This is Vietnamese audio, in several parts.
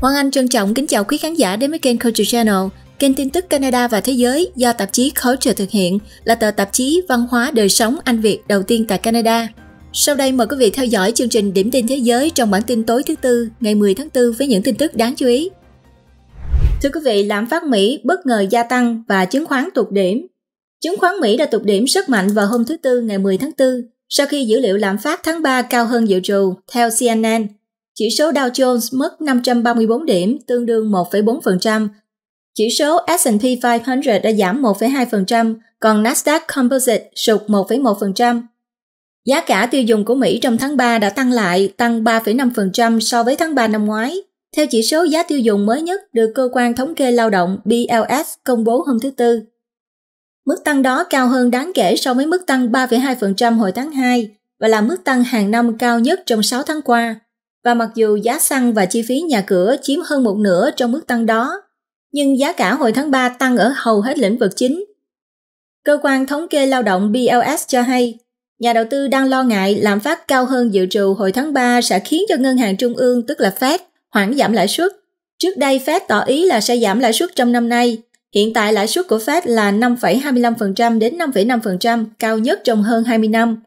Hoàng Anh trân trọng kính chào quý khán giả đến với kênh Culture Channel, kênh tin tức Canada và thế giới do tạp chí Culture thực hiện, là tờ tạp chí văn hóa đời sống Anh Việt đầu tiên tại Canada. Sau đây mời quý vị theo dõi chương trình Điểm tin thế giới trong bản tin tối thứ tư ngày 10 tháng 4 với những tin tức đáng chú ý. Thưa quý vị, lạm phát Mỹ bất ngờ gia tăng và chứng khoán tụt điểm. Chứng khoán Mỹ đã tụt điểm rất mạnh vào hôm thứ Tư ngày 10 tháng 4 sau khi dữ liệu lạm phát tháng 3 cao hơn dự trù, theo CNN. Chỉ số Dow Jones mất 534 điểm, tương đương 1,4%. Chỉ số S&P 500 đã giảm 1,2%, còn Nasdaq Composite sụt 1,1%. Giá cả tiêu dùng của Mỹ trong tháng 3 đã tăng lại, tăng 3,5% so với tháng 3 năm ngoái, theo chỉ số giá tiêu dùng mới nhất được cơ quan thống kê lao động BLS công bố hôm thứ Tư. Mức tăng đó cao hơn đáng kể so với mức tăng 3,2% hồi tháng 2 và là mức tăng hàng năm cao nhất trong 6 tháng qua. Và mặc dù giá xăng và chi phí nhà cửa chiếm hơn một nửa trong mức tăng đó, nhưng giá cả hồi tháng 3 tăng ở hầu hết lĩnh vực chính. Cơ quan thống kê lao động BLS cho hay, nhà đầu tư đang lo ngại lạm phát cao hơn dự trù hồi tháng 3 sẽ khiến cho ngân hàng trung ương tức là Fed hoãn giảm lãi suất. Trước đây Fed tỏ ý là sẽ giảm lãi suất trong năm nay, hiện tại lãi suất của Fed là 5,25% đến 5,5%, cao nhất trong hơn 20 năm.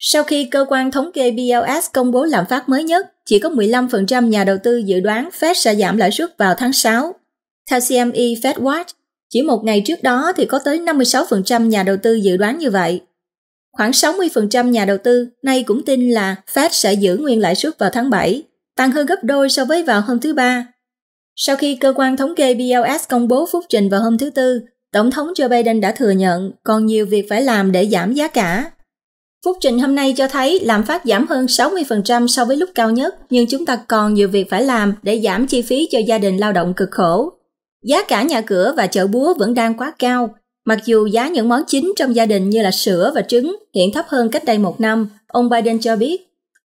Sau khi cơ quan thống kê BLS công bố lạm phát mới nhất, chỉ có 15% nhà đầu tư dự đoán Fed sẽ giảm lãi suất vào tháng 6. Theo CME Fed Watch, chỉ một ngày trước đó thì có tới 56% nhà đầu tư dự đoán như vậy. Khoảng 60% nhà đầu tư nay cũng tin là Fed sẽ giữ nguyên lãi suất vào tháng 7, tăng hơn gấp đôi so với vào hôm thứ Ba. Sau khi cơ quan thống kê BLS công bố phúc trình vào hôm thứ Tư, Tổng thống Joe Biden đã thừa nhận còn nhiều việc phải làm để giảm giá cả. Phúc trình hôm nay cho thấy lạm phát giảm hơn 60% so với lúc cao nhất, nhưng chúng ta còn nhiều việc phải làm để giảm chi phí cho gia đình lao động cực khổ. Giá cả nhà cửa và chợ búa vẫn đang quá cao, mặc dù giá những món chính trong gia đình như là sữa và trứng hiện thấp hơn cách đây một năm, ông Biden cho biết.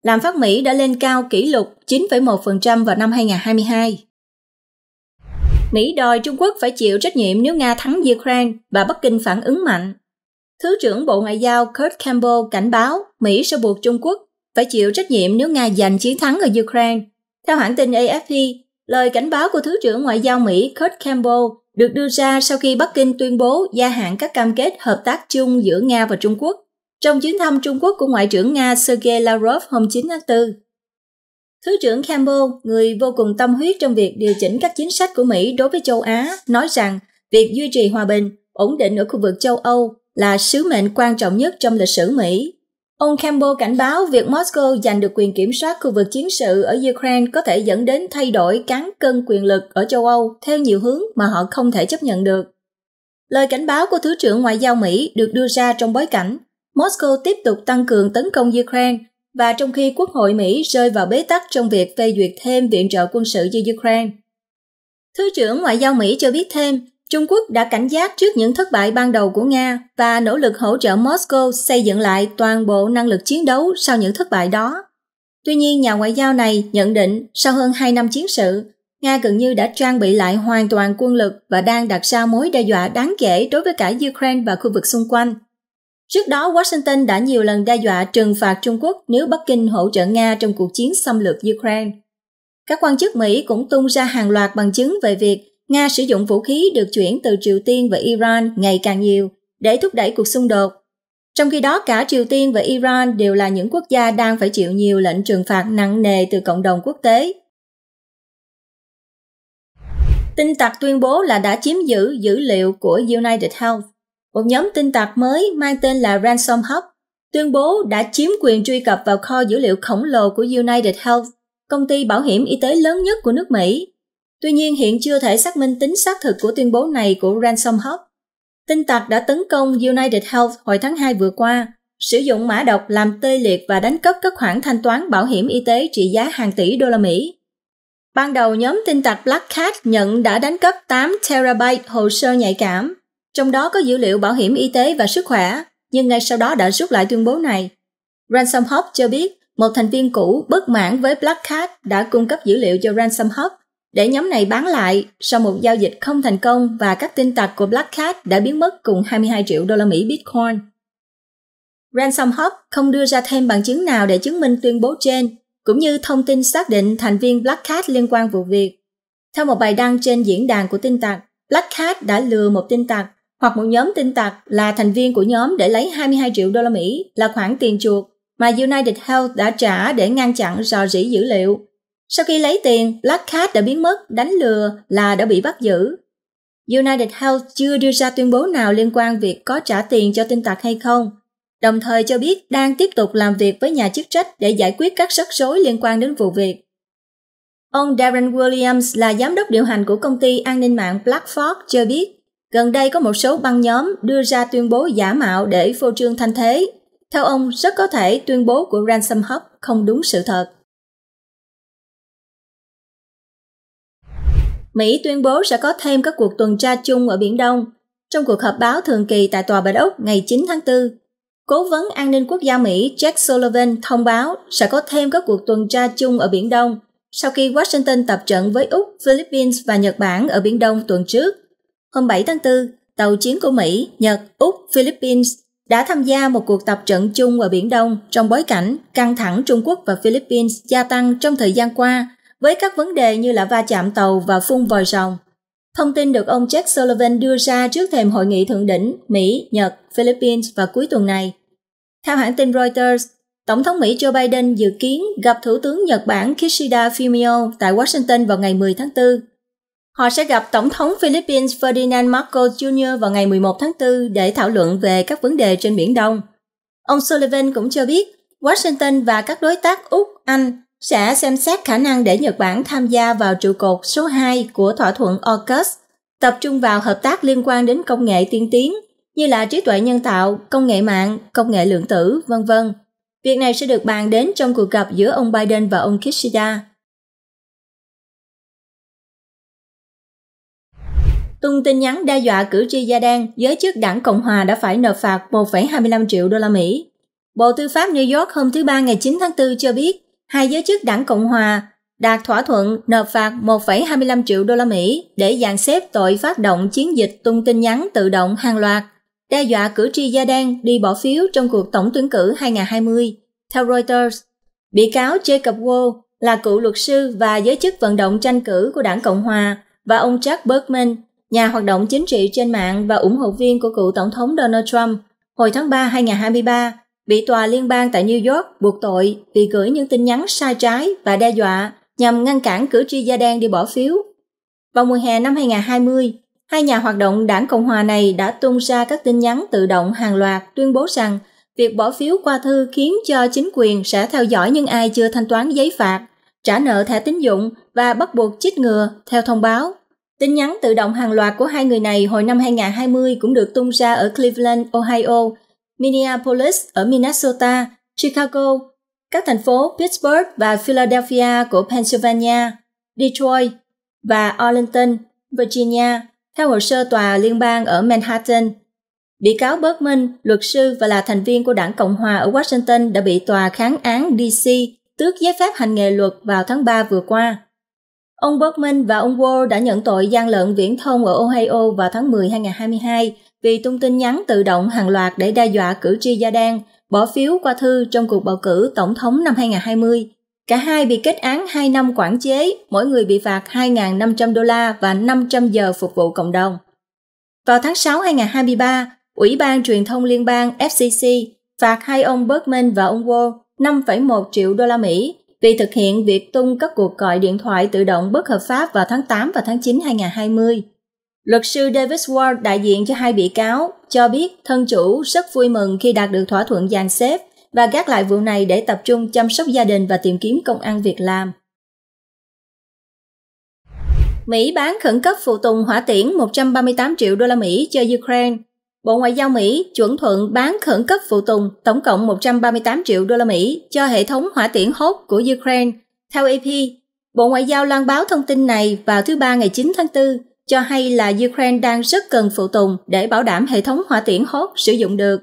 Lạm phát Mỹ đã lên cao kỷ lục 9,1% vào năm 2022. Mỹ đòi Trung Quốc phải chịu trách nhiệm nếu Nga thắng Ukraine và Bắc Kinh phản ứng mạnh. Thứ trưởng Bộ Ngoại giao Kurt Campbell cảnh báo Mỹ sẽ buộc Trung Quốc phải chịu trách nhiệm nếu Nga giành chiến thắng ở Ukraine. Theo hãng tin AFP, lời cảnh báo của Thứ trưởng Ngoại giao Mỹ Kurt Campbell được đưa ra sau khi Bắc Kinh tuyên bố gia hạn các cam kết hợp tác chung giữa Nga và Trung Quốc trong chuyến thăm Trung Quốc của Ngoại trưởng Nga Sergei Lavrov hôm 9 tháng 4. Thứ trưởng Campbell, người vô cùng tâm huyết trong việc điều chỉnh các chính sách của Mỹ đối với châu Á, nói rằng việc duy trì hòa bình, ổn định ở khu vực châu Âu là sứ mệnh quan trọng nhất trong lịch sử Mỹ. Ông Campbell cảnh báo việc Moscow giành được quyền kiểm soát khu vực chiến sự ở Ukraine có thể dẫn đến thay đổi cán cân quyền lực ở châu Âu theo nhiều hướng mà họ không thể chấp nhận được. Lời cảnh báo của Thứ trưởng Ngoại giao Mỹ được đưa ra trong bối cảnh Moscow tiếp tục tăng cường tấn công Ukraine và trong khi Quốc hội Mỹ rơi vào bế tắc trong việc phê duyệt thêm viện trợ quân sự cho Ukraine. Thứ trưởng Ngoại giao Mỹ cho biết thêm Trung Quốc đã cảnh giác trước những thất bại ban đầu của Nga và nỗ lực hỗ trợ Moscow xây dựng lại toàn bộ năng lực chiến đấu sau những thất bại đó. Tuy nhiên, nhà ngoại giao này nhận định sau hơn 2 năm chiến sự, Nga gần như đã trang bị lại hoàn toàn quân lực và đang đặt ra mối đe dọa đáng kể đối với cả Ukraine và khu vực xung quanh. Trước đó, Washington đã nhiều lần đe dọa trừng phạt Trung Quốc nếu Bắc Kinh hỗ trợ Nga trong cuộc chiến xâm lược Ukraine. Các quan chức Mỹ cũng tung ra hàng loạt bằng chứng về việc Nga sử dụng vũ khí được chuyển từ Triều Tiên và Iran ngày càng nhiều để thúc đẩy cuộc xung đột. Trong khi đó, cả Triều Tiên và Iran đều là những quốc gia đang phải chịu nhiều lệnh trừng phạt nặng nề từ cộng đồng quốc tế. Tin tặc tuyên bố là đã chiếm giữ dữ liệu của United Health. Một nhóm tin tặc mới mang tên là Ransom Hub tuyên bố đã chiếm quyền truy cập vào kho dữ liệu khổng lồ của United Health, công ty bảo hiểm y tế lớn nhất của nước Mỹ, Tuy nhiên hiện chưa thể xác minh tính xác thực của tuyên bố này của Ransom Hub. Tin tặc đã tấn công United Health hồi tháng 2 vừa qua, sử dụng mã độc làm tê liệt và đánh cắp các khoản thanh toán bảo hiểm y tế trị giá hàng tỷ đô la Mỹ. Ban đầu nhóm tin tặc Black Cat nhận đã đánh cắp 8 terabyte hồ sơ nhạy cảm, trong đó có dữ liệu bảo hiểm y tế và sức khỏe, nhưng ngay sau đó đã rút lại tuyên bố này. Ransom Hub cho biết một thành viên cũ bất mãn với Black Cat đã cung cấp dữ liệu cho Ransom Hub để nhóm này bán lại sau một giao dịch không thành công và các tin tặc của Black Cat đã biến mất cùng 22 triệu đô la Mỹ Bitcoin. Ransom Hub không đưa ra thêm bằng chứng nào để chứng minh tuyên bố trên, cũng như thông tin xác định thành viên Black Cat liên quan vụ việc. Theo một bài đăng trên diễn đàn của tin tặc, Black Cat đã lừa một tin tặc hoặc một nhóm tin tặc là thành viên của nhóm để lấy 22 triệu đô la Mỹ là khoản tiền chuộc mà United Health đã trả để ngăn chặn rò rỉ dữ liệu sau khi lấy tiền, Black Cat đã biến mất, đánh lừa là đã bị bắt giữ. United Health chưa đưa ra tuyên bố nào liên quan việc có trả tiền cho tin tặc hay không, đồng thời cho biết đang tiếp tục làm việc với nhà chức trách để giải quyết các rắc rối liên quan đến vụ việc. Ông Darren Williams là giám đốc điều hành của công ty an ninh mạng Blackfox cho biết, gần đây có một số băng nhóm đưa ra tuyên bố giả mạo để phô trương thanh thế. Theo ông, rất có thể tuyên bố của Ransom Hub không đúng sự thật. Mỹ tuyên bố sẽ có thêm các cuộc tuần tra chung ở Biển Đông trong cuộc họp báo thường kỳ tại Tòa Bạch Ốc ngày 9 tháng 4. Cố vấn an ninh quốc gia Mỹ Jack Sullivan thông báo sẽ có thêm các cuộc tuần tra chung ở Biển Đông sau khi Washington tập trận với Úc, Philippines và Nhật Bản ở Biển Đông tuần trước. Hôm 7 tháng 4, tàu chiến của Mỹ, Nhật, Úc, Philippines đã tham gia một cuộc tập trận chung ở Biển Đông trong bối cảnh căng thẳng Trung Quốc và Philippines gia tăng trong thời gian qua với các vấn đề như là va chạm tàu và phun vòi rồng. Thông tin được ông Jack Sullivan đưa ra trước thềm hội nghị thượng đỉnh Mỹ, Nhật, Philippines vào cuối tuần này. Theo hãng tin Reuters, Tổng thống Mỹ Joe Biden dự kiến gặp Thủ tướng Nhật Bản Kishida Fumio tại Washington vào ngày 10 tháng 4. Họ sẽ gặp Tổng thống Philippines Ferdinand Marcos Jr. vào ngày 11 tháng 4 để thảo luận về các vấn đề trên Biển Đông. Ông Sullivan cũng cho biết Washington và các đối tác Úc, Anh sẽ xem xét khả năng để Nhật Bản tham gia vào trụ cột số 2 của thỏa thuận AUKUS, tập trung vào hợp tác liên quan đến công nghệ tiên tiến như là trí tuệ nhân tạo, công nghệ mạng, công nghệ lượng tử, vân vân. Việc này sẽ được bàn đến trong cuộc gặp giữa ông Biden và ông Kishida. Tung tin nhắn đe dọa cử tri da đen, giới chức đảng Cộng hòa đã phải nộp phạt 1,25 triệu đô la Mỹ. Bộ Tư pháp New York hôm thứ Ba ngày 9 tháng 4 cho biết hai giới chức đảng Cộng hòa đạt thỏa thuận nộp phạt 1,25 triệu đô la Mỹ để dàn xếp tội phát động chiến dịch tung tin nhắn tự động hàng loạt, đe dọa cử tri da đen đi bỏ phiếu trong cuộc tổng tuyển cử 2020, theo Reuters. Bị cáo Jacob Wall là cựu luật sư và giới chức vận động tranh cử của đảng Cộng hòa và ông Jack Bergman, nhà hoạt động chính trị trên mạng và ủng hộ viên của cựu tổng thống Donald Trump hồi tháng 3 2023 bị tòa liên bang tại New York buộc tội vì gửi những tin nhắn sai trái và đe dọa nhằm ngăn cản cử tri da đen đi bỏ phiếu. Vào mùa hè năm 2020, hai nhà hoạt động đảng Cộng hòa này đã tung ra các tin nhắn tự động hàng loạt tuyên bố rằng việc bỏ phiếu qua thư khiến cho chính quyền sẽ theo dõi những ai chưa thanh toán giấy phạt, trả nợ thẻ tín dụng và bắt buộc chích ngừa, theo thông báo. Tin nhắn tự động hàng loạt của hai người này hồi năm 2020 cũng được tung ra ở Cleveland, Ohio, Minneapolis ở Minnesota, Chicago, các thành phố Pittsburgh và Philadelphia của Pennsylvania, Detroit và Arlington, Virginia, theo hồ sơ tòa liên bang ở Manhattan. Bị cáo Bergman, luật sư và là thành viên của đảng Cộng hòa ở Washington đã bị tòa kháng án DC tước giấy phép hành nghề luật vào tháng 3 vừa qua. Ông Bergman và ông Wall đã nhận tội gian lận viễn thông ở Ohio vào tháng 10 2022 vì tung tin nhắn tự động hàng loạt để đe dọa cử tri Gia đen bỏ phiếu qua thư trong cuộc bầu cử tổng thống năm 2020. Cả hai bị kết án 2 năm quản chế, mỗi người bị phạt 2.500 đô la và 500 giờ phục vụ cộng đồng. Vào tháng 6 2023, Ủy ban Truyền thông Liên bang FCC phạt hai ông Bergman và ông Wall 5,1 triệu đô la Mỹ vì thực hiện việc tung các cuộc gọi điện thoại tự động bất hợp pháp vào tháng 8 và tháng 9 2020. Luật sư Davis Ward đại diện cho hai bị cáo cho biết thân chủ rất vui mừng khi đạt được thỏa thuận dàn xếp và gác lại vụ này để tập trung chăm sóc gia đình và tìm kiếm công ăn việc làm. Mỹ bán khẩn cấp phụ tùng hỏa tiễn 138 triệu đô la Mỹ cho Ukraine. Bộ Ngoại giao Mỹ chuẩn thuận bán khẩn cấp phụ tùng tổng cộng 138 triệu đô la Mỹ cho hệ thống hỏa tiễn hốt của Ukraine. Theo AP, Bộ Ngoại giao loan báo thông tin này vào thứ Ba ngày 9 tháng 4 cho hay là Ukraine đang rất cần phụ tùng để bảo đảm hệ thống hỏa tiễn hốt sử dụng được.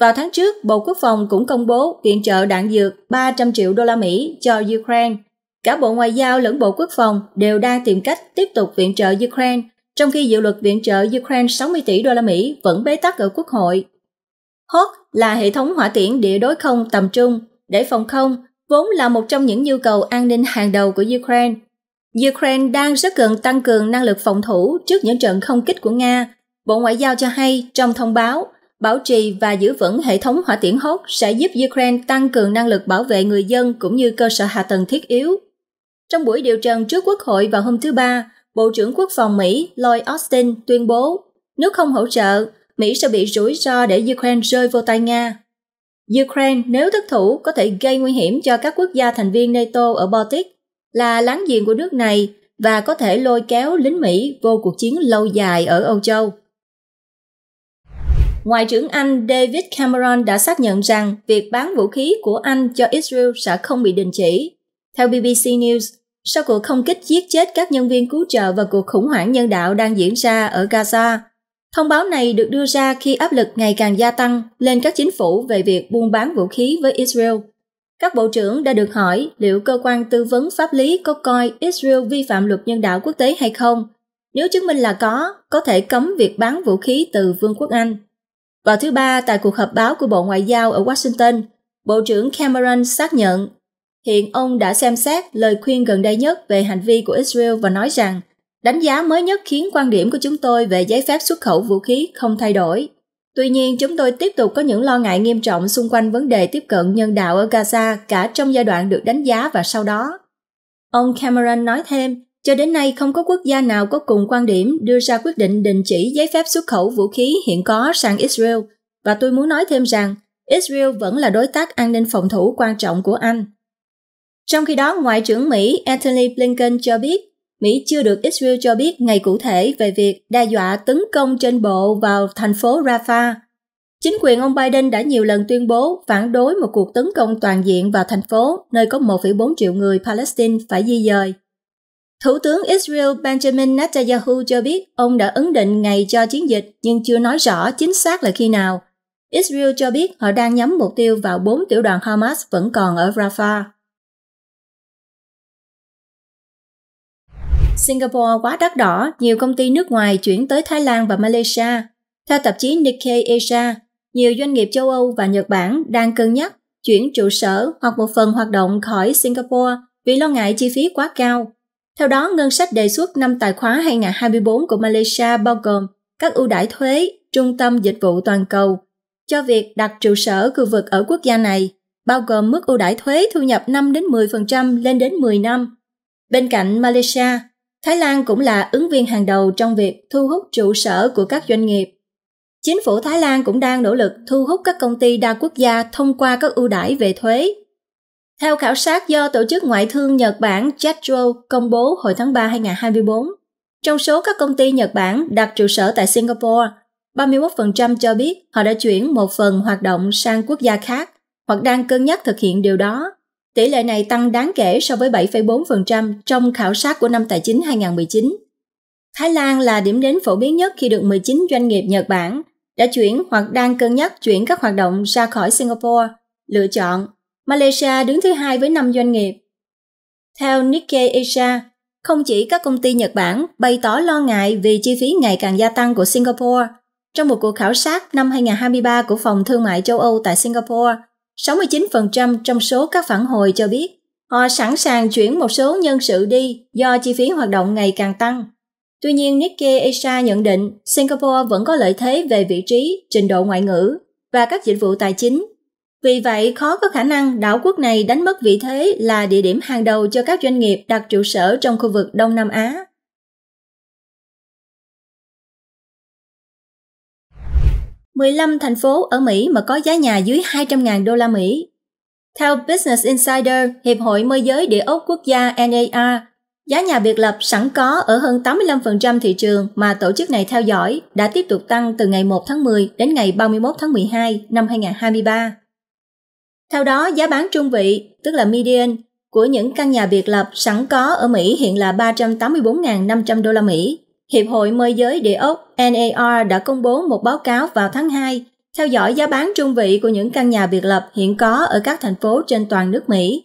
Vào tháng trước, Bộ Quốc phòng cũng công bố viện trợ đạn dược 300 triệu đô la Mỹ cho Ukraine. Cả Bộ Ngoại giao lẫn Bộ Quốc phòng đều đang tìm cách tiếp tục viện trợ Ukraine, trong khi dự luật viện trợ Ukraine 60 tỷ đô la Mỹ vẫn bế tắc ở Quốc hội. HOT là hệ thống hỏa tiễn địa đối không tầm trung để phòng không, vốn là một trong những nhu cầu an ninh hàng đầu của Ukraine Ukraine đang rất cần tăng cường năng lực phòng thủ trước những trận không kích của Nga. Bộ Ngoại giao cho hay trong thông báo, bảo trì và giữ vững hệ thống hỏa tiễn hốt sẽ giúp Ukraine tăng cường năng lực bảo vệ người dân cũng như cơ sở hạ tầng thiết yếu. Trong buổi điều trần trước Quốc hội vào hôm thứ Ba, Bộ trưởng Quốc phòng Mỹ Lloyd Austin tuyên bố nếu không hỗ trợ, Mỹ sẽ bị rủi ro để Ukraine rơi vô tay Nga. Ukraine nếu thất thủ có thể gây nguy hiểm cho các quốc gia thành viên NATO ở Baltic là láng giềng của nước này và có thể lôi kéo lính Mỹ vô cuộc chiến lâu dài ở Âu Châu. Ngoại trưởng Anh David Cameron đã xác nhận rằng việc bán vũ khí của Anh cho Israel sẽ không bị đình chỉ. Theo BBC News, sau cuộc không kích giết chết các nhân viên cứu trợ và cuộc khủng hoảng nhân đạo đang diễn ra ở Gaza, thông báo này được đưa ra khi áp lực ngày càng gia tăng lên các chính phủ về việc buôn bán vũ khí với Israel các bộ trưởng đã được hỏi liệu cơ quan tư vấn pháp lý có coi Israel vi phạm luật nhân đạo quốc tế hay không. Nếu chứng minh là có, có thể cấm việc bán vũ khí từ Vương quốc Anh. Và thứ Ba, tại cuộc họp báo của Bộ Ngoại giao ở Washington, Bộ trưởng Cameron xác nhận hiện ông đã xem xét lời khuyên gần đây nhất về hành vi của Israel và nói rằng đánh giá mới nhất khiến quan điểm của chúng tôi về giấy phép xuất khẩu vũ khí không thay đổi. Tuy nhiên, chúng tôi tiếp tục có những lo ngại nghiêm trọng xung quanh vấn đề tiếp cận nhân đạo ở Gaza cả trong giai đoạn được đánh giá và sau đó. Ông Cameron nói thêm, cho đến nay không có quốc gia nào có cùng quan điểm đưa ra quyết định đình chỉ giấy phép xuất khẩu vũ khí hiện có sang Israel. Và tôi muốn nói thêm rằng, Israel vẫn là đối tác an ninh phòng thủ quan trọng của Anh. Trong khi đó, Ngoại trưởng Mỹ Antony Blinken cho biết Mỹ chưa được Israel cho biết ngày cụ thể về việc đe dọa tấn công trên bộ vào thành phố Rafah. Chính quyền ông Biden đã nhiều lần tuyên bố phản đối một cuộc tấn công toàn diện vào thành phố, nơi có 1,4 triệu người Palestine phải di dời. Thủ tướng Israel Benjamin Netanyahu cho biết ông đã ấn định ngày cho chiến dịch nhưng chưa nói rõ chính xác là khi nào. Israel cho biết họ đang nhắm mục tiêu vào 4 tiểu đoàn Hamas vẫn còn ở Rafah. Singapore quá đắt đỏ, nhiều công ty nước ngoài chuyển tới Thái Lan và Malaysia. Theo tạp chí Nikkei Asia, nhiều doanh nghiệp châu Âu và Nhật Bản đang cân nhắc chuyển trụ sở hoặc một phần hoạt động khỏi Singapore vì lo ngại chi phí quá cao. Theo đó, ngân sách đề xuất năm tài khoá 2024 của Malaysia bao gồm các ưu đãi thuế, trung tâm dịch vụ toàn cầu cho việc đặt trụ sở khu vực ở quốc gia này, bao gồm mức ưu đãi thuế thu nhập 5 đến 10% lên đến 10 năm. Bên cạnh Malaysia, Thái Lan cũng là ứng viên hàng đầu trong việc thu hút trụ sở của các doanh nghiệp. Chính phủ Thái Lan cũng đang nỗ lực thu hút các công ty đa quốc gia thông qua các ưu đãi về thuế. Theo khảo sát do Tổ chức Ngoại thương Nhật Bản JETRO công bố hồi tháng 3 2024, trong số các công ty Nhật Bản đặt trụ sở tại Singapore, 31% cho biết họ đã chuyển một phần hoạt động sang quốc gia khác hoặc đang cân nhắc thực hiện điều đó. Tỷ lệ này tăng đáng kể so với 7,4% trong khảo sát của năm tài chính 2019. Thái Lan là điểm đến phổ biến nhất khi được 19 doanh nghiệp Nhật Bản đã chuyển hoặc đang cân nhắc chuyển các hoạt động ra khỏi Singapore. Lựa chọn, Malaysia đứng thứ hai với 5 doanh nghiệp. Theo Nikkei Asia, không chỉ các công ty Nhật Bản bày tỏ lo ngại vì chi phí ngày càng gia tăng của Singapore. Trong một cuộc khảo sát năm 2023 của Phòng Thương mại châu Âu tại Singapore, 69% trong số các phản hồi cho biết họ sẵn sàng chuyển một số nhân sự đi do chi phí hoạt động ngày càng tăng. Tuy nhiên, Nikkei Asia nhận định Singapore vẫn có lợi thế về vị trí, trình độ ngoại ngữ và các dịch vụ tài chính. Vì vậy, khó có khả năng đảo quốc này đánh mất vị thế là địa điểm hàng đầu cho các doanh nghiệp đặt trụ sở trong khu vực Đông Nam Á. 15 thành phố ở Mỹ mà có giá nhà dưới 200.000 đô la Mỹ. Theo Business Insider, Hiệp hội Môi giới Địa ốc Quốc gia NAR, giá nhà biệt lập sẵn có ở hơn 85% thị trường mà tổ chức này theo dõi đã tiếp tục tăng từ ngày 1 tháng 10 đến ngày 31 tháng 12 năm 2023. Theo đó, giá bán trung vị, tức là median, của những căn nhà biệt lập sẵn có ở Mỹ hiện là 384.500 đô la Mỹ, Hiệp hội Môi giới Địa ốc NAR đã công bố một báo cáo vào tháng 2 theo dõi giá bán trung vị của những căn nhà biệt lập hiện có ở các thành phố trên toàn nước Mỹ.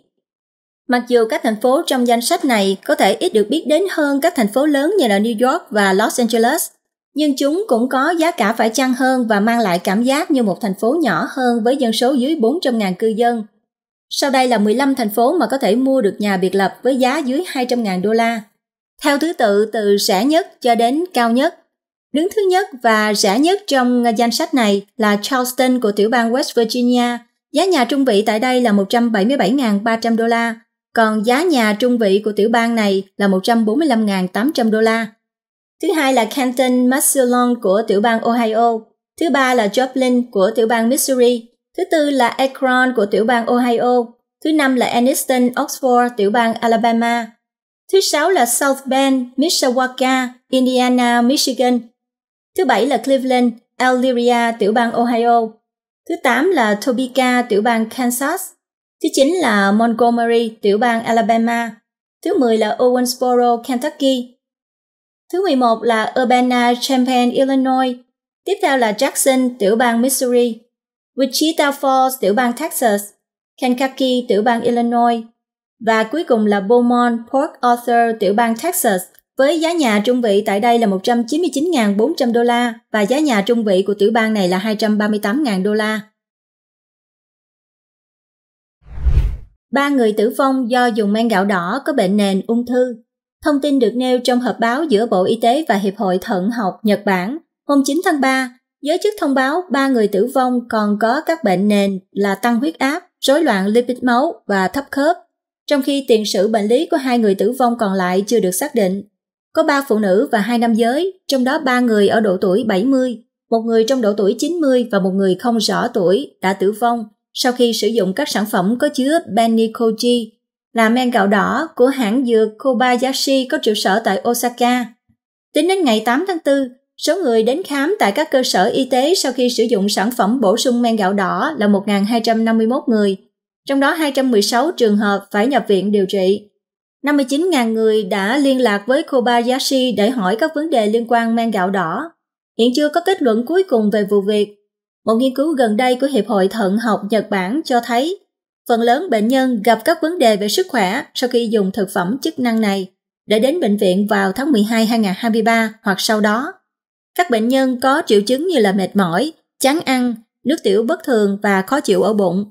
Mặc dù các thành phố trong danh sách này có thể ít được biết đến hơn các thành phố lớn như là New York và Los Angeles, nhưng chúng cũng có giá cả phải chăng hơn và mang lại cảm giác như một thành phố nhỏ hơn với dân số dưới 400.000 cư dân. Sau đây là 15 thành phố mà có thể mua được nhà biệt lập với giá dưới 200.000 đô la theo thứ tự từ rẻ nhất cho đến cao nhất. Đứng thứ nhất và rẻ nhất trong danh sách này là Charleston của tiểu bang West Virginia. Giá nhà trung vị tại đây là 177.300 đô la, còn giá nhà trung vị của tiểu bang này là 145.800 đô la. Thứ hai là Canton, Massillon của tiểu bang Ohio. Thứ ba là Joplin của tiểu bang Missouri. Thứ tư là Akron của tiểu bang Ohio. Thứ năm là Anniston, Oxford, tiểu bang Alabama. Thứ sáu là South Bend, Mishawaka, Indiana, Michigan. Thứ bảy là Cleveland, Elyria, tiểu bang Ohio. Thứ tám là Topeka, tiểu bang Kansas. Thứ chín là Montgomery, tiểu bang Alabama. Thứ mười là Owensboro, Kentucky. Thứ mười một là Urbana-Champaign, Illinois. Tiếp theo là Jackson, tiểu bang Missouri. Wichita Falls, tiểu bang Texas. kentucky tiểu bang Illinois. Và cuối cùng là Beaumont Port Arthur tiểu bang Texas với giá nhà trung vị tại đây là 199.400 đô la và giá nhà trung vị của tiểu bang này là 238.000 đô la. Ba người tử vong do dùng men gạo đỏ có bệnh nền ung thư. Thông tin được nêu trong hợp báo giữa Bộ Y tế và Hiệp hội Thận học Nhật Bản hôm 9 tháng 3. Giới chức thông báo ba người tử vong còn có các bệnh nền là tăng huyết áp, rối loạn lipid máu và thấp khớp trong khi tiền sử bệnh lý của hai người tử vong còn lại chưa được xác định. Có ba phụ nữ và hai nam giới, trong đó ba người ở độ tuổi 70, một người trong độ tuổi 90 và một người không rõ tuổi đã tử vong sau khi sử dụng các sản phẩm có chứa Benicoji là men gạo đỏ của hãng dược Kobayashi có trụ sở tại Osaka. Tính đến ngày 8 tháng 4, số người đến khám tại các cơ sở y tế sau khi sử dụng sản phẩm bổ sung men gạo đỏ là 1.251 người, trong đó 216 trường hợp phải nhập viện điều trị. 59.000 người đã liên lạc với Kobayashi để hỏi các vấn đề liên quan men gạo đỏ. Hiện chưa có kết luận cuối cùng về vụ việc. Một nghiên cứu gần đây của Hiệp hội Thận học Nhật Bản cho thấy phần lớn bệnh nhân gặp các vấn đề về sức khỏe sau khi dùng thực phẩm chức năng này đã đến bệnh viện vào tháng 12 2023 hoặc sau đó. Các bệnh nhân có triệu chứng như là mệt mỏi, chán ăn, nước tiểu bất thường và khó chịu ở bụng,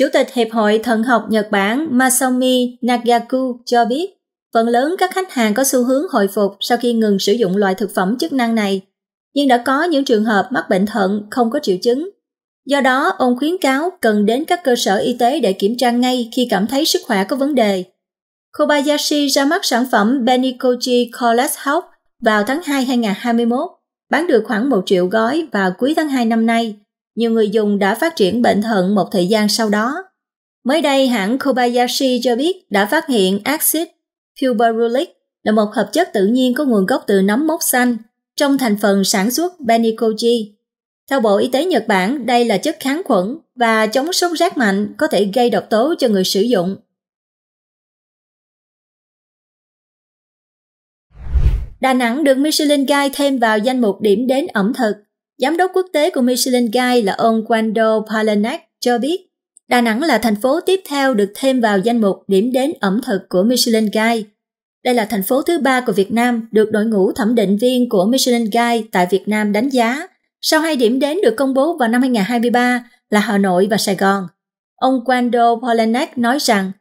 Chủ tịch Hiệp hội Thận học Nhật Bản Masomi Nagaku cho biết, phần lớn các khách hàng có xu hướng hồi phục sau khi ngừng sử dụng loại thực phẩm chức năng này, nhưng đã có những trường hợp mắc bệnh thận không có triệu chứng. Do đó, ông khuyến cáo cần đến các cơ sở y tế để kiểm tra ngay khi cảm thấy sức khỏe có vấn đề. Kobayashi ra mắt sản phẩm Benikoji Colas Health vào tháng 2 2021, bán được khoảng 1 triệu gói vào cuối tháng 2 năm nay nhiều người dùng đã phát triển bệnh thận một thời gian sau đó. Mới đây, hãng Kobayashi cho biết đã phát hiện axit puberulic là một hợp chất tự nhiên có nguồn gốc từ nấm mốc xanh trong thành phần sản xuất Benicoji. Theo Bộ Y tế Nhật Bản, đây là chất kháng khuẩn và chống sốt rác mạnh có thể gây độc tố cho người sử dụng. Đà Nẵng được Michelin Guide thêm vào danh mục điểm đến ẩm thực. Giám đốc quốc tế của Michelin Guide là ông Wando Palanak cho biết, Đà Nẵng là thành phố tiếp theo được thêm vào danh mục điểm đến ẩm thực của Michelin Guide. Đây là thành phố thứ ba của Việt Nam được đội ngũ thẩm định viên của Michelin Guide tại Việt Nam đánh giá, sau hai điểm đến được công bố vào năm 2023 là Hà Nội và Sài Gòn. Ông Quando Polanek nói rằng,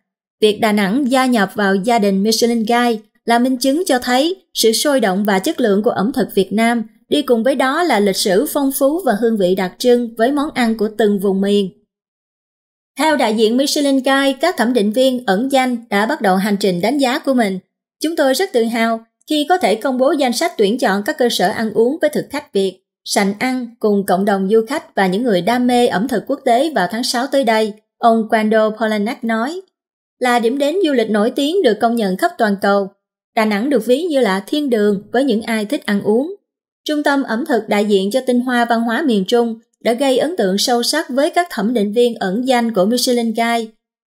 việc Đà Nẵng gia nhập vào gia đình Michelin Guide là minh chứng cho thấy sự sôi động và chất lượng của ẩm thực Việt Nam đi cùng với đó là lịch sử phong phú và hương vị đặc trưng với món ăn của từng vùng miền. Theo đại diện Michelin Guide, các thẩm định viên ẩn danh đã bắt đầu hành trình đánh giá của mình. Chúng tôi rất tự hào khi có thể công bố danh sách tuyển chọn các cơ sở ăn uống với thực khách Việt, sành ăn cùng cộng đồng du khách và những người đam mê ẩm thực quốc tế vào tháng 6 tới đây, ông Quando polanac nói. Là điểm đến du lịch nổi tiếng được công nhận khắp toàn cầu, Đà Nẵng được ví như là thiên đường với những ai thích ăn uống. Trung tâm ẩm thực đại diện cho tinh hoa văn hóa miền Trung đã gây ấn tượng sâu sắc với các thẩm định viên ẩn danh của Michelin Guide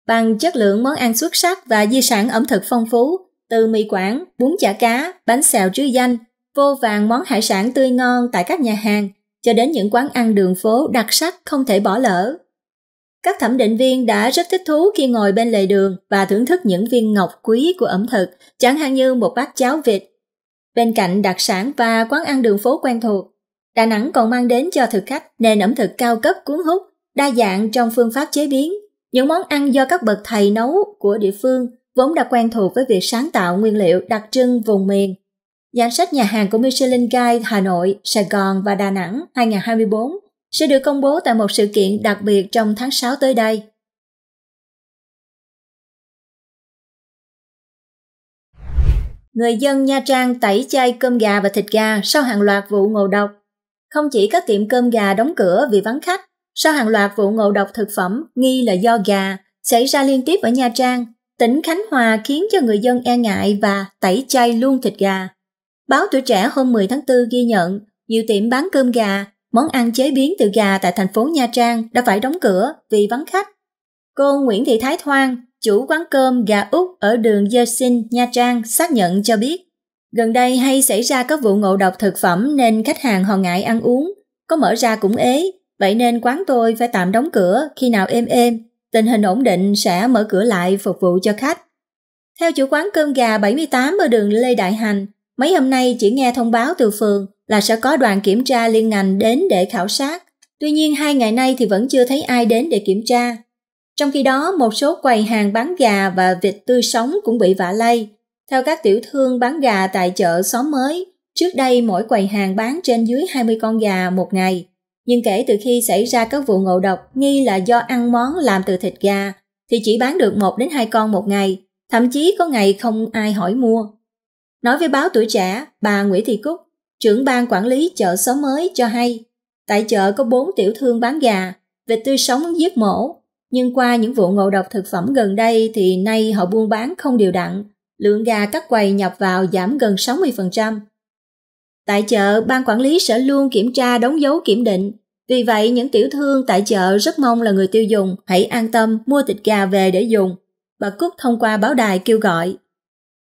bằng chất lượng món ăn xuất sắc và di sản ẩm thực phong phú từ mì quảng, bún chả cá, bánh xèo trứ danh, vô vàng món hải sản tươi ngon tại các nhà hàng cho đến những quán ăn đường phố đặc sắc không thể bỏ lỡ. Các thẩm định viên đã rất thích thú khi ngồi bên lề đường và thưởng thức những viên ngọc quý của ẩm thực, chẳng hạn như một bát cháo vịt Bên cạnh đặc sản và quán ăn đường phố quen thuộc, Đà Nẵng còn mang đến cho thực khách nền ẩm thực cao cấp cuốn hút, đa dạng trong phương pháp chế biến. Những món ăn do các bậc thầy nấu của địa phương vốn đã quen thuộc với việc sáng tạo nguyên liệu đặc trưng vùng miền. Danh sách nhà hàng của Michelin Guide Hà Nội, Sài Gòn và Đà Nẵng 2024 sẽ được công bố tại một sự kiện đặc biệt trong tháng 6 tới đây. Người dân Nha Trang tẩy chay cơm gà và thịt gà sau hàng loạt vụ ngộ độc. Không chỉ các tiệm cơm gà đóng cửa vì vắng khách, sau hàng loạt vụ ngộ độc thực phẩm nghi là do gà xảy ra liên tiếp ở Nha Trang, tỉnh Khánh Hòa khiến cho người dân e ngại và tẩy chay luôn thịt gà. Báo Tuổi Trẻ hôm 10 tháng 4 ghi nhận nhiều tiệm bán cơm gà, món ăn chế biến từ gà tại thành phố Nha Trang đã phải đóng cửa vì vắng khách. Cô Nguyễn Thị Thái Thoang chủ quán cơm gà Úc ở đường Yersin, Nha Trang xác nhận cho biết, gần đây hay xảy ra các vụ ngộ độc thực phẩm nên khách hàng họ ngại ăn uống, có mở ra cũng ế, vậy nên quán tôi phải tạm đóng cửa khi nào êm êm, tình hình ổn định sẽ mở cửa lại phục vụ cho khách. Theo chủ quán cơm gà 78 ở đường Lê Đại Hành, mấy hôm nay chỉ nghe thông báo từ phường là sẽ có đoàn kiểm tra liên ngành đến để khảo sát. Tuy nhiên hai ngày nay thì vẫn chưa thấy ai đến để kiểm tra, trong khi đó, một số quầy hàng bán gà và vịt tươi sống cũng bị vạ lây. Theo các tiểu thương bán gà tại chợ xóm mới, trước đây mỗi quầy hàng bán trên dưới 20 con gà một ngày. Nhưng kể từ khi xảy ra các vụ ngộ độc nghi là do ăn món làm từ thịt gà, thì chỉ bán được một đến hai con một ngày, thậm chí có ngày không ai hỏi mua. Nói với báo tuổi trẻ, bà Nguyễn Thị Cúc, trưởng ban quản lý chợ xóm mới cho hay, tại chợ có bốn tiểu thương bán gà, vịt tươi sống giết mổ, nhưng qua những vụ ngộ độc thực phẩm gần đây thì nay họ buôn bán không điều đặn, lượng gà các quầy nhập vào giảm gần 60%. Tại chợ, ban quản lý sẽ luôn kiểm tra đóng dấu kiểm định. Vì vậy, những tiểu thương tại chợ rất mong là người tiêu dùng hãy an tâm mua thịt gà về để dùng. Bà Cúc thông qua báo đài kêu gọi.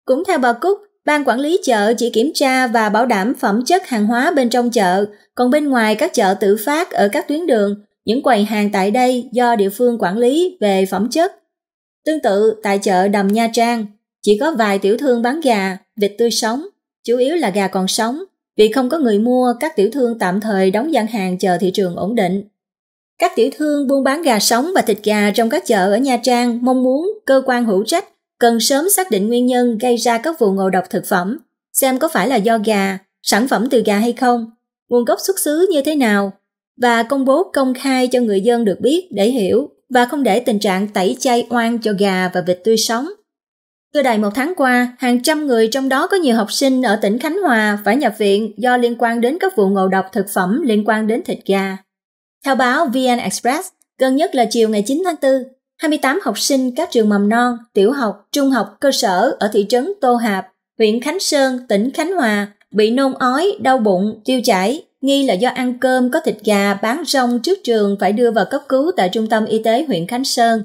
Cũng theo bà Cúc, ban quản lý chợ chỉ kiểm tra và bảo đảm phẩm chất hàng hóa bên trong chợ, còn bên ngoài các chợ tự phát ở các tuyến đường những quầy hàng tại đây do địa phương quản lý về phẩm chất. Tương tự tại chợ Đầm Nha Trang, chỉ có vài tiểu thương bán gà, vịt tươi sống, chủ yếu là gà còn sống. Vì không có người mua, các tiểu thương tạm thời đóng gian hàng chờ thị trường ổn định. Các tiểu thương buôn bán gà sống và thịt gà trong các chợ ở Nha Trang mong muốn cơ quan hữu trách cần sớm xác định nguyên nhân gây ra các vụ ngộ độc thực phẩm, xem có phải là do gà, sản phẩm từ gà hay không, nguồn gốc xuất xứ như thế nào, và công bố công khai cho người dân được biết để hiểu và không để tình trạng tẩy chay oan cho gà và vịt tươi sống. Chưa đầy một tháng qua, hàng trăm người trong đó có nhiều học sinh ở tỉnh Khánh Hòa phải nhập viện do liên quan đến các vụ ngộ độc thực phẩm liên quan đến thịt gà. Theo báo VN Express, gần nhất là chiều ngày 9 tháng 4, 28 học sinh các trường mầm non, tiểu học, trung học, cơ sở ở thị trấn Tô Hạp, huyện Khánh Sơn, tỉnh Khánh Hòa bị nôn ói, đau bụng, tiêu chảy nghi là do ăn cơm có thịt gà bán rong trước trường phải đưa vào cấp cứu tại trung tâm y tế huyện Khánh Sơn.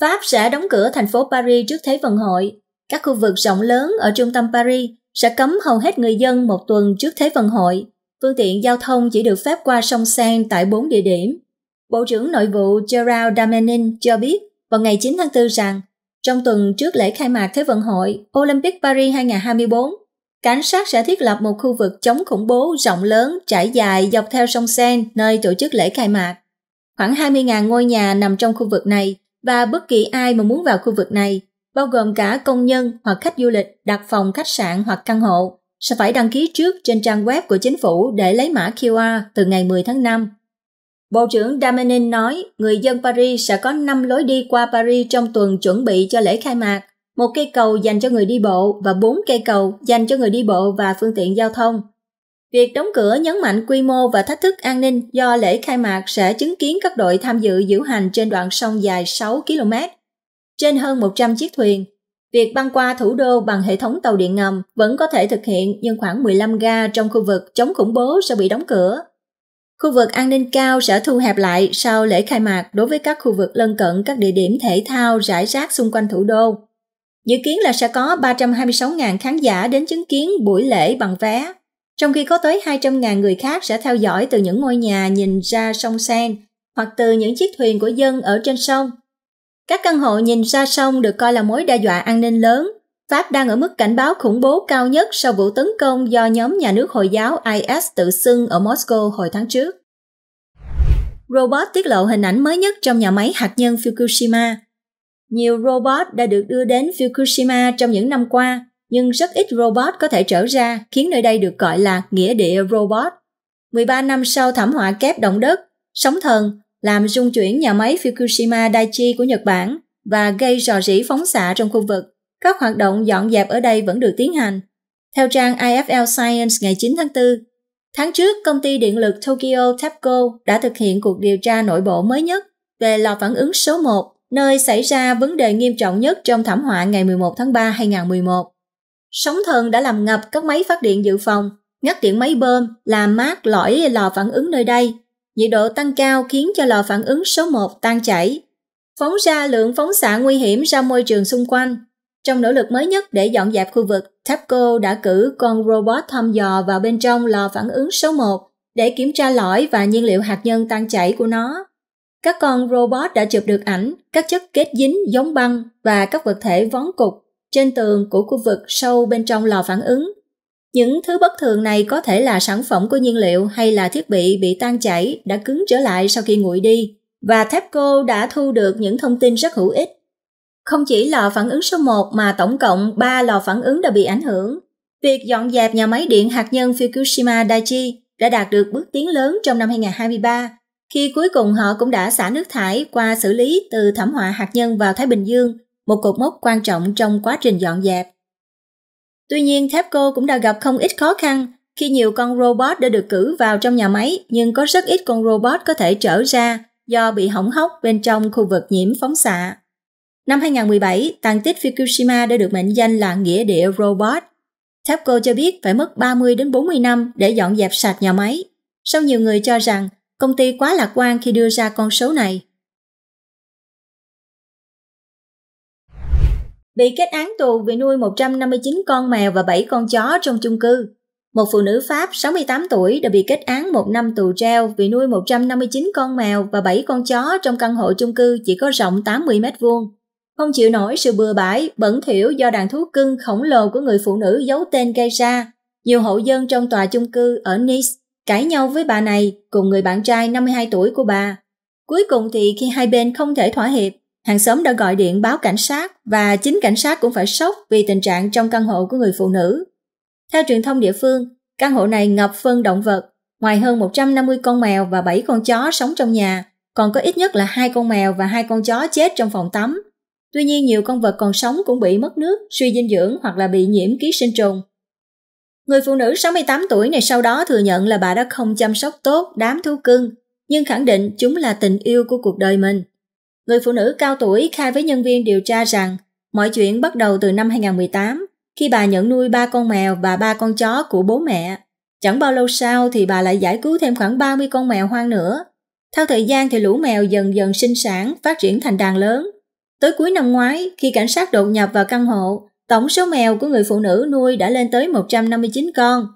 Pháp sẽ đóng cửa thành phố Paris trước Thế vận hội. Các khu vực rộng lớn ở trung tâm Paris sẽ cấm hầu hết người dân một tuần trước Thế vận hội. Phương tiện giao thông chỉ được phép qua sông Seine tại 4 địa điểm. Bộ trưởng Nội vụ Gerald Damanin cho biết vào ngày 9 tháng 4 rằng trong tuần trước lễ khai mạc Thế vận hội Olympic Paris 2024, cảnh sát sẽ thiết lập một khu vực chống khủng bố rộng lớn trải dài dọc theo sông Seine nơi tổ chức lễ khai mạc. Khoảng 20.000 ngôi nhà nằm trong khu vực này và bất kỳ ai mà muốn vào khu vực này, bao gồm cả công nhân hoặc khách du lịch đặt phòng khách sạn hoặc căn hộ, sẽ phải đăng ký trước trên trang web của chính phủ để lấy mã QR từ ngày 10 tháng 5 Bộ trưởng Damenin nói người dân Paris sẽ có 5 lối đi qua Paris trong tuần chuẩn bị cho lễ khai mạc, một cây cầu dành cho người đi bộ và 4 cây cầu dành cho người đi bộ và phương tiện giao thông. Việc đóng cửa nhấn mạnh quy mô và thách thức an ninh do lễ khai mạc sẽ chứng kiến các đội tham dự diễu hành trên đoạn sông dài 6 km, trên hơn 100 chiếc thuyền. Việc băng qua thủ đô bằng hệ thống tàu điện ngầm vẫn có thể thực hiện nhưng khoảng 15 ga trong khu vực chống khủng bố sẽ bị đóng cửa Khu vực an ninh cao sẽ thu hẹp lại sau lễ khai mạc đối với các khu vực lân cận các địa điểm thể thao rải rác xung quanh thủ đô. Dự kiến là sẽ có 326.000 khán giả đến chứng kiến buổi lễ bằng vé, trong khi có tới 200.000 người khác sẽ theo dõi từ những ngôi nhà nhìn ra sông Sen hoặc từ những chiếc thuyền của dân ở trên sông. Các căn hộ nhìn ra sông được coi là mối đe dọa an ninh lớn Pháp đang ở mức cảnh báo khủng bố cao nhất sau vụ tấn công do nhóm nhà nước Hồi giáo IS tự xưng ở Moscow hồi tháng trước. Robot tiết lộ hình ảnh mới nhất trong nhà máy hạt nhân Fukushima. Nhiều robot đã được đưa đến Fukushima trong những năm qua, nhưng rất ít robot có thể trở ra, khiến nơi đây được gọi là nghĩa địa robot. 13 năm sau thảm họa kép động đất, sóng thần làm rung chuyển nhà máy Fukushima Daiichi của Nhật Bản và gây rò rỉ phóng xạ trong khu vực các hoạt động dọn dẹp ở đây vẫn được tiến hành. Theo trang IFL Science ngày 9 tháng 4, tháng trước công ty điện lực Tokyo TEPCO đã thực hiện cuộc điều tra nội bộ mới nhất về lò phản ứng số 1, nơi xảy ra vấn đề nghiêm trọng nhất trong thảm họa ngày 11 tháng 3 năm 2011. Sóng thần đã làm ngập các máy phát điện dự phòng, ngắt điện máy bơm, làm mát lõi lò phản ứng nơi đây. Nhiệt độ tăng cao khiến cho lò phản ứng số 1 tan chảy, phóng ra lượng phóng xạ nguy hiểm ra môi trường xung quanh trong nỗ lực mới nhất để dọn dẹp khu vực, TEPCO đã cử con robot thăm dò vào bên trong lò phản ứng số 1 để kiểm tra lõi và nhiên liệu hạt nhân tan chảy của nó. Các con robot đã chụp được ảnh, các chất kết dính giống băng và các vật thể vón cục trên tường của khu vực sâu bên trong lò phản ứng. Những thứ bất thường này có thể là sản phẩm của nhiên liệu hay là thiết bị bị tan chảy đã cứng trở lại sau khi nguội đi, và TEPCO đã thu được những thông tin rất hữu ích không chỉ lò phản ứng số 1 mà tổng cộng 3 lò phản ứng đã bị ảnh hưởng. Việc dọn dẹp nhà máy điện hạt nhân Fukushima Daiichi đã đạt được bước tiến lớn trong năm 2023, khi cuối cùng họ cũng đã xả nước thải qua xử lý từ thảm họa hạt nhân vào Thái Bình Dương, một cột mốc quan trọng trong quá trình dọn dẹp. Tuy nhiên, TEPCO cũng đã gặp không ít khó khăn khi nhiều con robot đã được cử vào trong nhà máy nhưng có rất ít con robot có thể trở ra do bị hỏng hóc bên trong khu vực nhiễm phóng xạ. Năm 2017, tàn tích Fukushima đã được mệnh danh là nghĩa địa robot. TEPCO cho biết phải mất 30 đến 40 năm để dọn dẹp sạch nhà máy. Sau nhiều người cho rằng công ty quá lạc quan khi đưa ra con số này. Bị kết án tù vì nuôi 159 con mèo và 7 con chó trong chung cư. Một phụ nữ Pháp 68 tuổi đã bị kết án một năm tù treo vì nuôi 159 con mèo và 7 con chó trong căn hộ chung cư chỉ có rộng 80 mét vuông. Không chịu nổi sự bừa bãi, bẩn thỉu do đàn thú cưng khổng lồ của người phụ nữ giấu tên gây ra, nhiều hộ dân trong tòa chung cư ở Nice cãi nhau với bà này cùng người bạn trai 52 tuổi của bà. Cuối cùng thì khi hai bên không thể thỏa hiệp, hàng xóm đã gọi điện báo cảnh sát và chính cảnh sát cũng phải sốc vì tình trạng trong căn hộ của người phụ nữ. Theo truyền thông địa phương, căn hộ này ngập phân động vật, ngoài hơn 150 con mèo và 7 con chó sống trong nhà, còn có ít nhất là hai con mèo và hai con chó chết trong phòng tắm Tuy nhiên nhiều con vật còn sống cũng bị mất nước, suy dinh dưỡng hoặc là bị nhiễm ký sinh trùng. Người phụ nữ 68 tuổi này sau đó thừa nhận là bà đã không chăm sóc tốt đám thú cưng, nhưng khẳng định chúng là tình yêu của cuộc đời mình. Người phụ nữ cao tuổi khai với nhân viên điều tra rằng mọi chuyện bắt đầu từ năm 2018 khi bà nhận nuôi ba con mèo và ba con chó của bố mẹ. Chẳng bao lâu sau thì bà lại giải cứu thêm khoảng 30 con mèo hoang nữa. Theo thời gian thì lũ mèo dần dần sinh sản, phát triển thành đàn lớn Tới cuối năm ngoái, khi cảnh sát đột nhập vào căn hộ, tổng số mèo của người phụ nữ nuôi đã lên tới 159 con.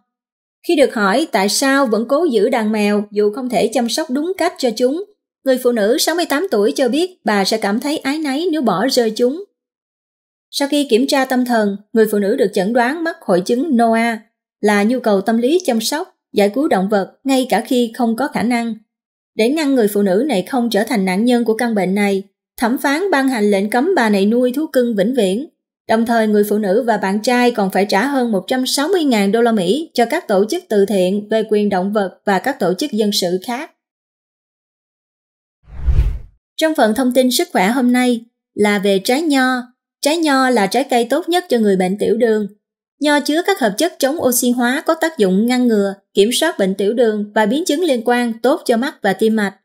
Khi được hỏi tại sao vẫn cố giữ đàn mèo dù không thể chăm sóc đúng cách cho chúng, người phụ nữ 68 tuổi cho biết bà sẽ cảm thấy ái náy nếu bỏ rơi chúng. Sau khi kiểm tra tâm thần, người phụ nữ được chẩn đoán mắc hội chứng Noah là nhu cầu tâm lý chăm sóc, giải cứu động vật ngay cả khi không có khả năng. Để ngăn người phụ nữ này không trở thành nạn nhân của căn bệnh này, Thẩm phán ban hành lệnh cấm bà này nuôi thú cưng vĩnh viễn. Đồng thời người phụ nữ và bạn trai còn phải trả hơn 160.000 đô la Mỹ cho các tổ chức từ thiện về quyền động vật và các tổ chức dân sự khác. Trong phần thông tin sức khỏe hôm nay là về trái nho. Trái nho là trái cây tốt nhất cho người bệnh tiểu đường. Nho chứa các hợp chất chống oxy hóa có tác dụng ngăn ngừa, kiểm soát bệnh tiểu đường và biến chứng liên quan tốt cho mắt và tim mạch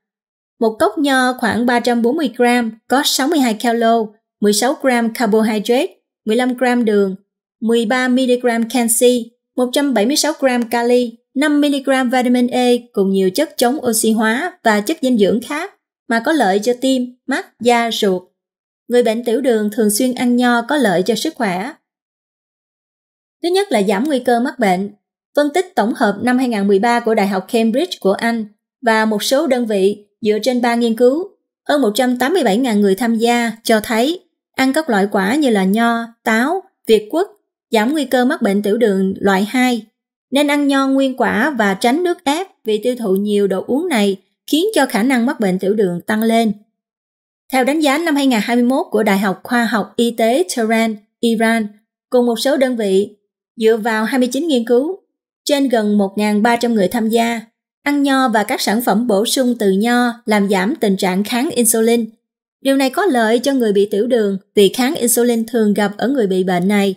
một cốc nho khoảng 340 g có 62 calo, 16 g carbohydrate, 15 g đường, 13 mg canxi, 176 g kali, 5 mg vitamin E cùng nhiều chất chống oxy hóa và chất dinh dưỡng khác mà có lợi cho tim, mắt, da, ruột. Người bệnh tiểu đường thường xuyên ăn nho có lợi cho sức khỏe. Thứ nhất là giảm nguy cơ mắc bệnh. Phân tích tổng hợp năm 2013 của Đại học Cambridge của Anh và một số đơn vị Dựa trên 3 nghiên cứu, hơn 187.000 người tham gia cho thấy ăn các loại quả như là nho, táo, việt quất giảm nguy cơ mắc bệnh tiểu đường loại 2. Nên ăn nho nguyên quả và tránh nước ép vì tiêu thụ nhiều đồ uống này khiến cho khả năng mắc bệnh tiểu đường tăng lên. Theo đánh giá năm 2021 của Đại học Khoa học Y tế Tehran, Iran, cùng một số đơn vị, dựa vào 29 nghiên cứu, trên gần 1.300 người tham gia, Ăn nho và các sản phẩm bổ sung từ nho làm giảm tình trạng kháng insulin. Điều này có lợi cho người bị tiểu đường vì kháng insulin thường gặp ở người bị bệnh này.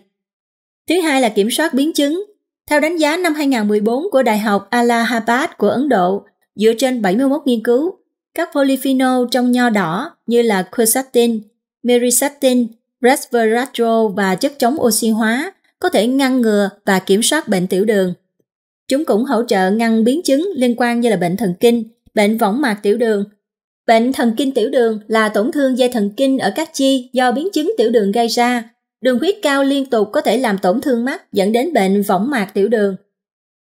Thứ hai là kiểm soát biến chứng. Theo đánh giá năm 2014 của Đại học Allahabad của Ấn Độ, dựa trên 71 nghiên cứu, các polyphenol trong nho đỏ như là quercetin, merisatin, resveratrol và chất chống oxy hóa có thể ngăn ngừa và kiểm soát bệnh tiểu đường. Chúng cũng hỗ trợ ngăn biến chứng liên quan như là bệnh thần kinh, bệnh võng mạc tiểu đường. Bệnh thần kinh tiểu đường là tổn thương dây thần kinh ở các chi do biến chứng tiểu đường gây ra. Đường huyết cao liên tục có thể làm tổn thương mắt dẫn đến bệnh võng mạc tiểu đường.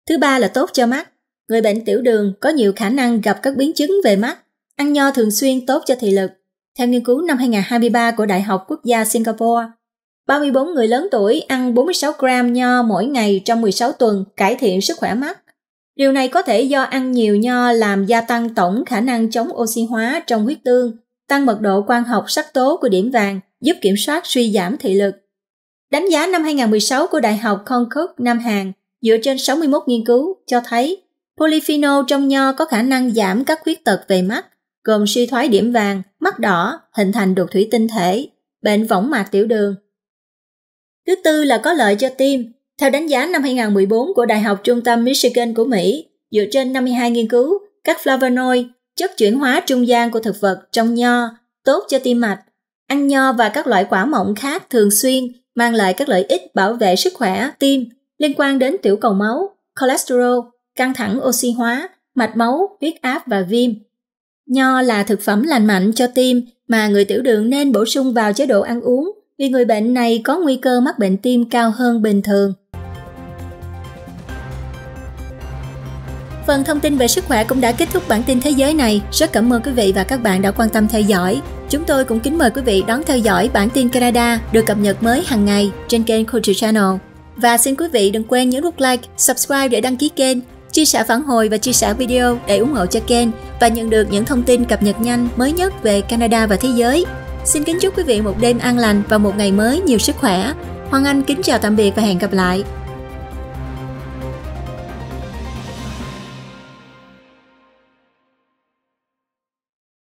Thứ ba là tốt cho mắt. Người bệnh tiểu đường có nhiều khả năng gặp các biến chứng về mắt. Ăn nho thường xuyên tốt cho thị lực. Theo nghiên cứu năm 2023 của Đại học Quốc gia Singapore, 34 người lớn tuổi ăn 46 gram nho mỗi ngày trong 16 tuần cải thiện sức khỏe mắt. Điều này có thể do ăn nhiều nho làm gia tăng tổng khả năng chống oxy hóa trong huyết tương, tăng mật độ quang học sắc tố của điểm vàng, giúp kiểm soát suy giảm thị lực. Đánh giá năm 2016 của Đại học Concord Nam Hàn dựa trên 61 nghiên cứu cho thấy polyphenol trong nho có khả năng giảm các khuyết tật về mắt, gồm suy thoái điểm vàng, mắt đỏ, hình thành đục thủy tinh thể, bệnh võng mạc tiểu đường, Thứ tư là có lợi cho tim. Theo đánh giá năm 2014 của Đại học Trung tâm Michigan của Mỹ, dựa trên 52 nghiên cứu, các flavonoid, chất chuyển hóa trung gian của thực vật trong nho, tốt cho tim mạch. Ăn nho và các loại quả mọng khác thường xuyên mang lại các lợi ích bảo vệ sức khỏe tim liên quan đến tiểu cầu máu, cholesterol, căng thẳng oxy hóa, mạch máu, huyết áp và viêm. Nho là thực phẩm lành mạnh cho tim mà người tiểu đường nên bổ sung vào chế độ ăn uống vì người bệnh này có nguy cơ mắc bệnh tim cao hơn bình thường. Phần thông tin về sức khỏe cũng đã kết thúc bản tin thế giới này. Rất cảm ơn quý vị và các bạn đã quan tâm theo dõi. Chúng tôi cũng kính mời quý vị đón theo dõi bản tin Canada được cập nhật mới hàng ngày trên kênh Culture Channel. Và xin quý vị đừng quên nhấn nút like, subscribe để đăng ký kênh, chia sẻ phản hồi và chia sẻ video để ủng hộ cho kênh và nhận được những thông tin cập nhật nhanh mới nhất về Canada và thế giới. Xin kính chúc quý vị một đêm an lành và một ngày mới nhiều sức khỏe. Hoàng Anh kính chào tạm biệt và hẹn gặp lại.